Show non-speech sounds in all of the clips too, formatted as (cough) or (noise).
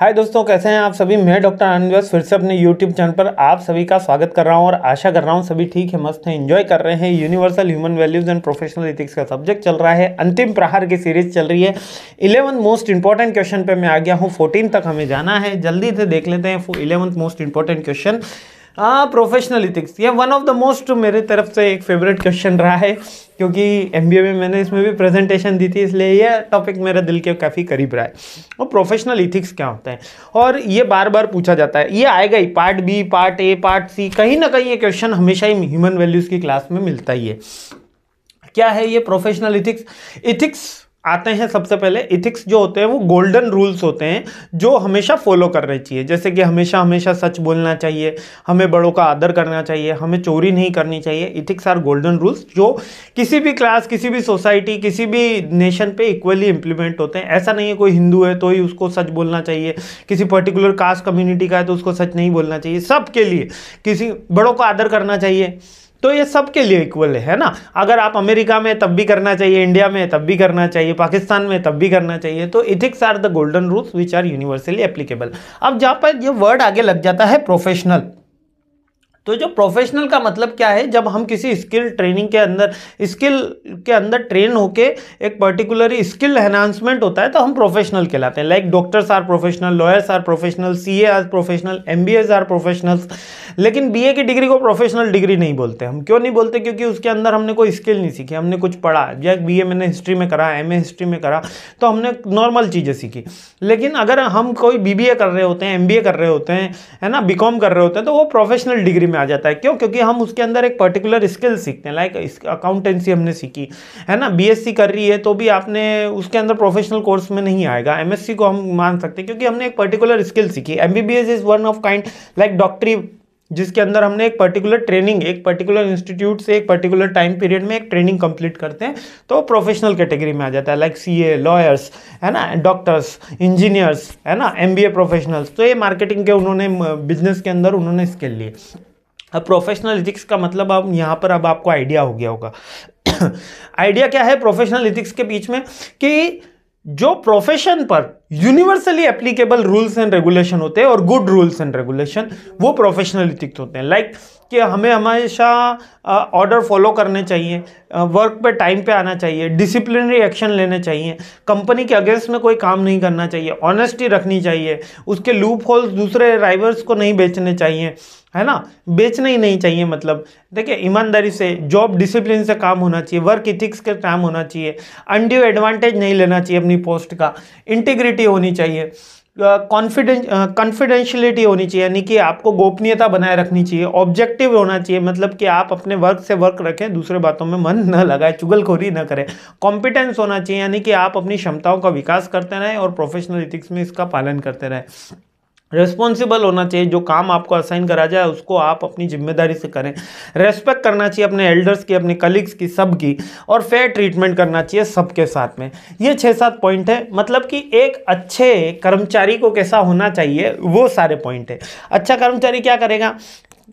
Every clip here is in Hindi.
हाय दोस्तों कैसे हैं आप सभी मैं डॉक्टर आनंदवास फिर से अपने यूट्यूब चैनल पर आप सभी का स्वागत कर रहा हूं और आशा कर रहा हूं सभी ठीक है मस्त हैं एंजॉय कर रहे हैं universal human values and professional ethics का सब्जेक्ट चल रहा है अंतिम प्रहार की सीरीज चल रही है इलेवंथ मोस्ट इंपॉर्टेंट क्वेश्चन पर मैं आ गया हूँ फोर्टीन तक हमें जाना है जल्दी से देख लेते हैं eleventh most important question professional हाँ, इथिक्स ये वन ऑफ द मोस्ट मेरे तरफ से एक फेवरेट क्वेश्चन रहा है क्योंकि एम में मैंने इसमें भी प्रेजेंटेशन दी थी इसलिए यह टॉपिक मेरे दिल के काफ़ी करीब रहा है और प्रोफेशनल इथिक्स क्या होता है और ये बार बार पूछा जाता है ये आएगा ही part B part A part C कहीं ना कहीं ये क्वेश्चन हमेशा ही ह्यूमन वैल्यूज़ की क्लास में मिलता ही है क्या है ये प्रोफेशनल इथिक्स इथिक्स आते हैं सबसे पहले इथिक्स जो होते हैं वो गोल्डन रूल्स होते हैं जो हमेशा फॉलो करने चाहिए जैसे कि हमेशा हमेशा सच बोलना चाहिए हमें बड़ों का आदर करना चाहिए हमें चोरी नहीं करनी चाहिए इथिक्स आर गोल्डन रूल्स जो किसी भी क्लास किसी भी सोसाइटी किसी भी नेशन पे इक्वली इंप्लीमेंट होते हैं ऐसा नहीं है कोई हिंदू है तो ही उसको सच बोलना चाहिए किसी पर्टिकुलर कास्ट कम्युनिटी का है तो उसको सच नहीं बोलना चाहिए सबके लिए किसी बड़ों का आदर करना चाहिए तो ये सबके लिए इक्वल है ना अगर आप अमेरिका में तब भी करना चाहिए इंडिया में तब भी करना चाहिए पाकिस्तान में तब भी करना चाहिए तो ethics are the golden rules which are universally applicable अब जहाँ पर ये वर्ड आगे लग जाता है प्रोफेशनल तो जो प्रोफेशनल का मतलब क्या है जब हम किसी स्किल ट्रेनिंग के अंदर स्किल के अंदर ट्रेन होके एक पर्टिकुलर स्किल एनहांसमेंट होता है तो हम प्रोफेशनल कहलाते हैं like doctors are professional lawyers are professional C A are professional M B S are professionals लेकिन बी ए की डिग्री को प्रोफेशनल डिग्री नहीं बोलते हम क्यों नहीं बोलते क्योंकि उसके अंदर हमने कोई स्किल नहीं सीखी हमने कुछ पढ़ा या बी मैंने हिस्ट्री में करा एम ए हिस्ट्री में करा तो हमने नॉर्मल चीज़ें सीखी लेकिन अगर हम कोई बी बी ए कर रहे होते हैं एम बी ए कर रहे होते हैं है ना बी कॉम कर रहे होते हैं तो वो प्रोफेशनल डिग्री में में आ जाता है क्यों क्योंकि हम उसके अंदर एक पर्टिकुलर स्किल सीखते हैं लाइक अकाउंटेंसी हमने सीखी है ना बीएससी कर रही है तो भी आपने उसके अंदर प्रोफेशनल कोर्स में नहीं आएगा एमएससी को हम मान सकते हैं क्योंकि हमने एक पर्टिकुलर स्किल सीखी MBBS is one of kind like डॉक्टरी जिसके अंदर हमने एक पर्टिकुलर ट्रेनिंग एक पर्टिकुलर इंस्टीट्यूट से एक पर्टिकुलर टाइम पीरियड में एक ट्रेनिंग कंप्लीट करते हैं तो प्रोफेशनल कैटेगरी में आ जाता है लाइक सी ए लॉयर्स है ना डॉक्टर्स इंजीनियर्स है ना एम बी ए प्रोफेशनल्स तो ये मार्केटिंग के उन्होंने बिजनेस के अंदर उन्होंने स्किल लिए अब प्रोफेशनल इथिक्स का मतलब अब यहाँ पर अब आपको आइडिया हो गया होगा आइडिया (coughs) क्या है प्रोफेशनल इथिक्स के बीच में कि जो प्रोफेशन पर universally applicable rules and regulation होते हैं और गुड रूल्स एंड रेगुलेशन वो प्रोफेशनली तिक्त होते हैं लाइक like, कि हमें हमेशा ऑर्डर फॉलो करने चाहिए वर्क पे टाइम पे आना चाहिए डिसिप्लिनरी एक्शन लेने चाहिए कंपनी के अगेंस्ट में कोई काम नहीं करना चाहिए ऑनेस्टी रखनी चाहिए उसके लूप होल्स दूसरे ड्राइवर्स को नहीं बेचने चाहिए है ना बेचना ही नहीं चाहिए मतलब देखिए ईमानदारी से जॉब डिसिप्लिन से काम होना चाहिए वर्क इथिक्स के काम होना चाहिए अनड्यू एडवांटेज नहीं लेना चाहिए अपनी पोस्ट का इंटीग्रिटी सिक्योरिटी होनी चाहिए कॉन्फिडेंस कॉन्फिडेंशियलिटी होनी चाहिए यानी कि आपको गोपनीयता बनाए रखनी चाहिए ऑब्जेक्टिव होना चाहिए मतलब कि आप अपने वर्क से वर्क रखें दूसरे बातों में मन न लगाए चुगलखोरी न करें कॉम्पिटेंस होना चाहिए यानी कि आप अपनी क्षमताओं का विकास करते रहें और प्रोफेशनल इथिक्स में इसका पालन करते रहें रिस्पॉन्सिबल होना चाहिए जो काम आपको असाइन करा जाए उसको आप अपनी जिम्मेदारी से करें रेस्पेक्ट करना चाहिए अपने एल्डर्स की अपने कलीग्स की सब की और फेयर ट्रीटमेंट करना चाहिए सबके साथ में ये छः सात पॉइंट है मतलब कि एक अच्छे कर्मचारी को कैसा होना चाहिए वो सारे पॉइंट है अच्छा कर्मचारी क्या करेगा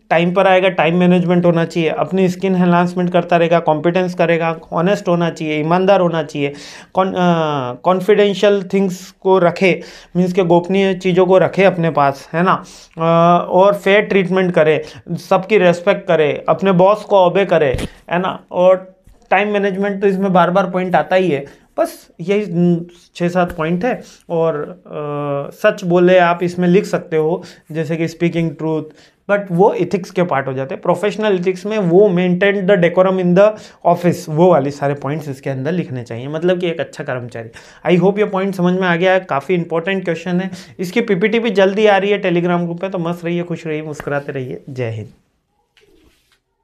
टाइम पर आएगा टाइम मैनेजमेंट होना चाहिए अपनी स्किन एनहांसमेंट करता रहेगा कॉम्पिटेंस करेगा ऑनेस्ट होना चाहिए ईमानदार होना चाहिए कॉन्फिडेंशियल थिंग्स को रखे मीन्स के गोपनीय चीज़ों को रखे अपने पास है ना आ, और फेयर ट्रीटमेंट करे सबकी रेस्पेक्ट करे अपने बॉस को ओबे करे है ना और टाइम मैनेजमेंट तो इसमें बार बार पॉइंट आता ही है बस यही छः सात पॉइंट है और आ, सच बोले आप इसमें लिख सकते हो जैसे कि स्पीकिंग ट्रूथ बट वो इथिक्स के पार्ट हो जाते हैं प्रोफेशनल इथिक्स में वो maintain the decorum in the office वो वाले सारे पॉइंट्स इसके अंदर लिखने चाहिए मतलब कि एक अच्छा कर्मचारी आई होप ये पॉइंट समझ में आ गया है काफ़ी इंपॉर्टेंट क्वेश्चन है इसकी पीपीटी भी जल्दी आ रही है टेलीग्राम ग्रुप पे तो मस्त रहिए खुश रहिए मुस्कुराते रहिए जय हिंद